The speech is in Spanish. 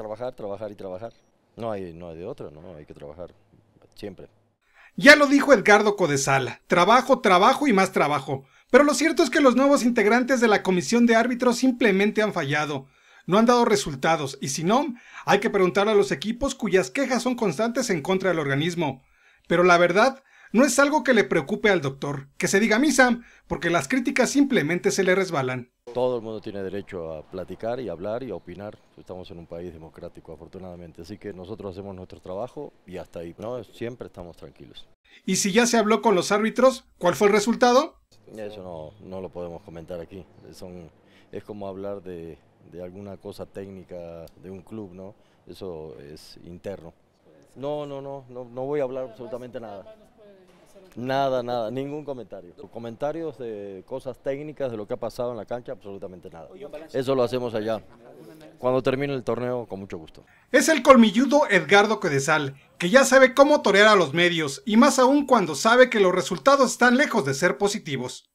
trabajar, trabajar y trabajar. No hay, no hay de otro, ¿no? Hay que trabajar siempre. Ya lo dijo Edgardo Codesala, trabajo, trabajo y más trabajo. Pero lo cierto es que los nuevos integrantes de la comisión de árbitros simplemente han fallado. No han dado resultados y si no, hay que preguntar a los equipos cuyas quejas son constantes en contra del organismo. Pero la verdad, no es algo que le preocupe al doctor, que se diga misa, porque las críticas simplemente se le resbalan. Todo el mundo tiene derecho a platicar y hablar y a opinar. Estamos en un país democrático, afortunadamente. Así que nosotros hacemos nuestro trabajo y hasta ahí. ¿no? Siempre estamos tranquilos. ¿Y si ya se habló con los árbitros, cuál fue el resultado? Eso no, lo podemos comentar aquí. Son, es como hablar de, de alguna cosa técnica de un club, ¿no? Eso es interno. No, no, no, no, no voy a hablar absolutamente nada. Nada, nada, ningún comentario. Comentarios de cosas técnicas, de lo que ha pasado en la cancha, absolutamente nada. Eso lo hacemos allá. Cuando termine el torneo, con mucho gusto. Es el colmilludo Edgardo Quedesal, que ya sabe cómo torear a los medios, y más aún cuando sabe que los resultados están lejos de ser positivos.